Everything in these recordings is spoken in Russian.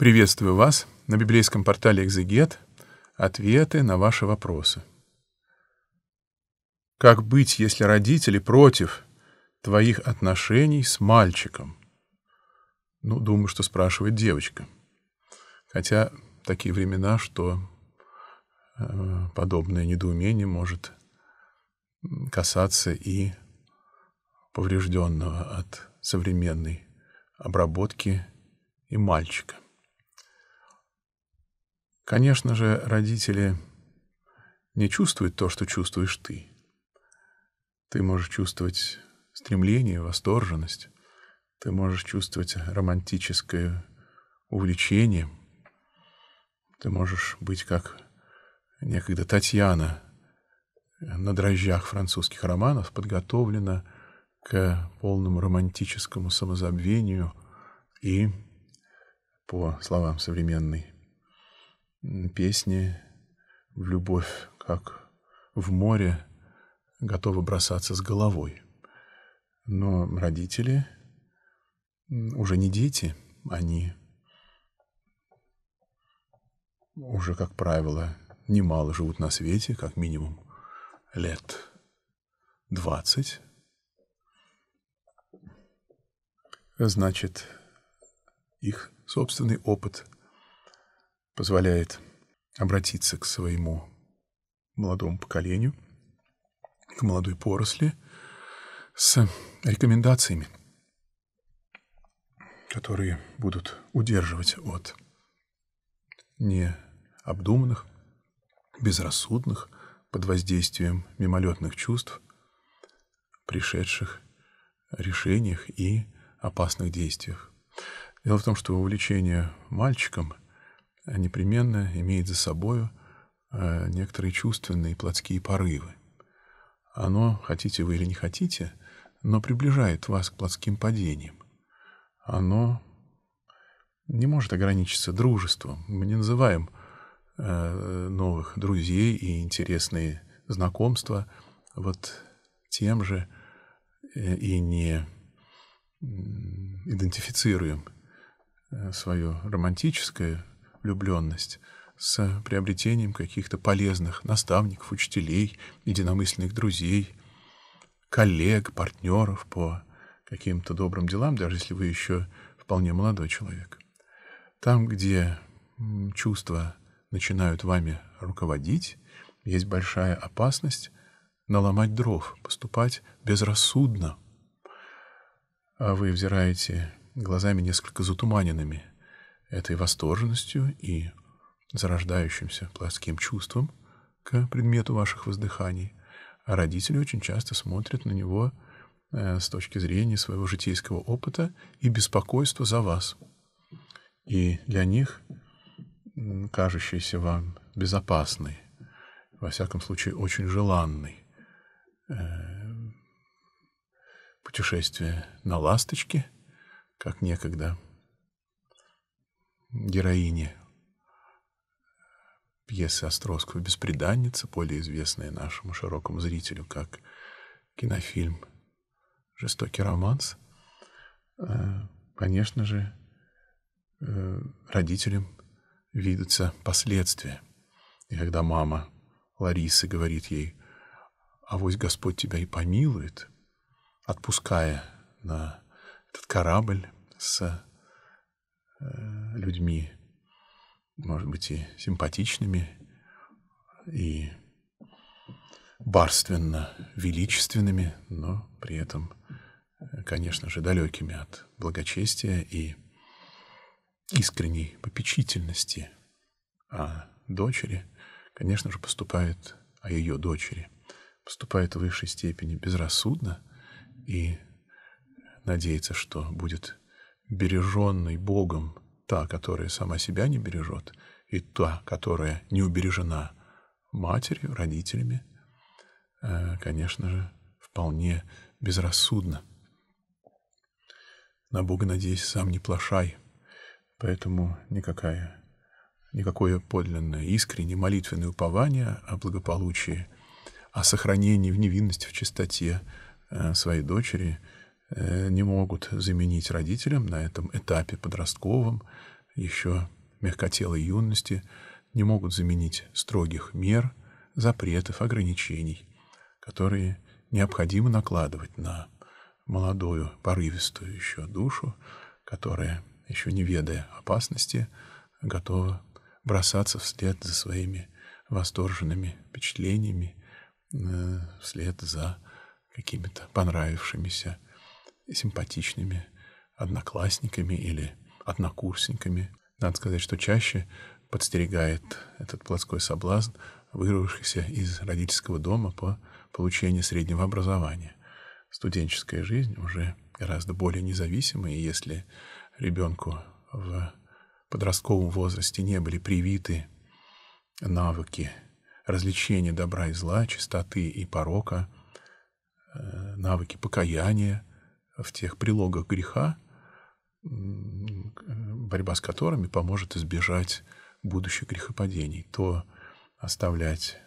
Приветствую вас на библейском портале «Экзегет» ответы на ваши вопросы. Как быть, если родители против твоих отношений с мальчиком? Ну, думаю, что спрашивает девочка. Хотя такие времена, что э, подобное недоумение может касаться и поврежденного от современной обработки и мальчика. Конечно же, родители не чувствуют то, что чувствуешь ты. Ты можешь чувствовать стремление, восторженность. Ты можешь чувствовать романтическое увлечение. Ты можешь быть как некогда Татьяна на дрожжах французских романов, подготовлена к полному романтическому самозабвению и, по словам современной песни в любовь, как в море, готовы бросаться с головой. Но родители уже не дети, они уже, как правило, немало живут на свете, как минимум лет двадцать, Значит, их собственный опыт – позволяет обратиться к своему молодому поколению, к молодой поросли с рекомендациями, которые будут удерживать от необдуманных, безрассудных, под воздействием мимолетных чувств, пришедших решениях и опасных действиях. Дело в том, что увлечение мальчиком Э, непременно имеет за собою э, некоторые чувственные плотские порывы. Оно, хотите вы или не хотите, но приближает вас к плотским падениям. Оно не может ограничиться дружеством. Мы не называем э, новых друзей и интересные знакомства вот тем же и не идентифицируем свое романтическое влюбленность с приобретением каких-то полезных наставников, учителей, единомысленных друзей, коллег, партнеров по каким-то добрым делам, даже если вы еще вполне молодой человек. Там, где чувства начинают вами руководить, есть большая опасность наломать дров, поступать безрассудно. А вы взираете глазами несколько затуманенными – этой восторженностью и зарождающимся плотским чувством к предмету ваших воздыханий, а родители очень часто смотрят на него э, с точки зрения своего житейского опыта и беспокойства за вас. И для них кажущийся вам безопасный, во всяком случае очень желанный э, путешествие на ласточке, как некогда – героини пьесы Островского «Беспреданница», более известная нашему широкому зрителю как кинофильм «Жестокий романс», э, конечно же, э, родителям видятся последствия. И когда мама Ларисы говорит ей, "А вот Господь тебя и помилует», отпуская на этот корабль с Э, людьми, может быть, и симпатичными, и барственно величественными, но при этом, э, конечно же, далекими от благочестия и искренней попечительности о дочери, конечно же, поступает о ее дочери, поступает в высшей степени безрассудно и надеется, что будет береженной Богом, та, которая сама себя не бережет, и та, которая не убережена матерью, родителями, э, конечно же, вполне безрассудно. На Бога надеясь, сам не плашай, поэтому никакая, никакое подлинное, искреннее молитвенное упование о благополучии, о сохранении в невинности, в чистоте э, своей дочери — Э, не могут заменить родителям на этом этапе подростковом, еще мягкотелой юности, не могут заменить строгих мер, запретов, ограничений, которые необходимо накладывать на молодую, порывистую еще душу, которая, еще не ведая опасности, готова бросаться вслед за своими восторженными впечатлениями, э, вслед за какими-то понравившимися симпатичными одноклассниками или однокурсниками. Надо сказать, что чаще подстерегает этот плотской соблазн вырвавшихся из родительского дома по получению среднего образования. Студенческая жизнь уже гораздо более независимая, и если ребенку в подростковом возрасте не были привиты навыки развлечения добра и зла, чистоты и порока, э, навыки покаяния, в тех прилогах греха, борьба с которыми поможет избежать будущих грехопадений, то оставлять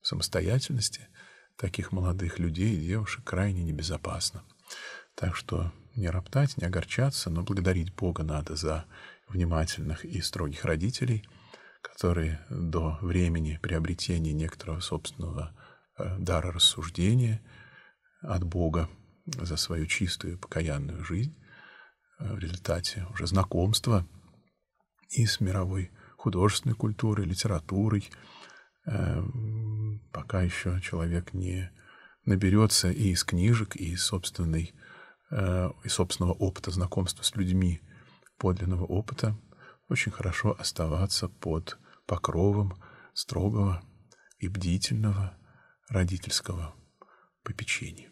в самостоятельности таких молодых людей и девушек крайне небезопасно. Так что не роптать, не огорчаться, но благодарить Бога надо за внимательных и строгих родителей, которые до времени приобретения некоторого собственного э, дара рассуждения от Бога за свою чистую покаянную жизнь э, в результате уже знакомства и с мировой художественной культурой, литературой. Э, пока еще человек не наберется и из книжек, и из, собственной, э, и собственного опыта знакомства с людьми, подлинного опыта, очень хорошо оставаться под покровом строгого и бдительного родительского попечения.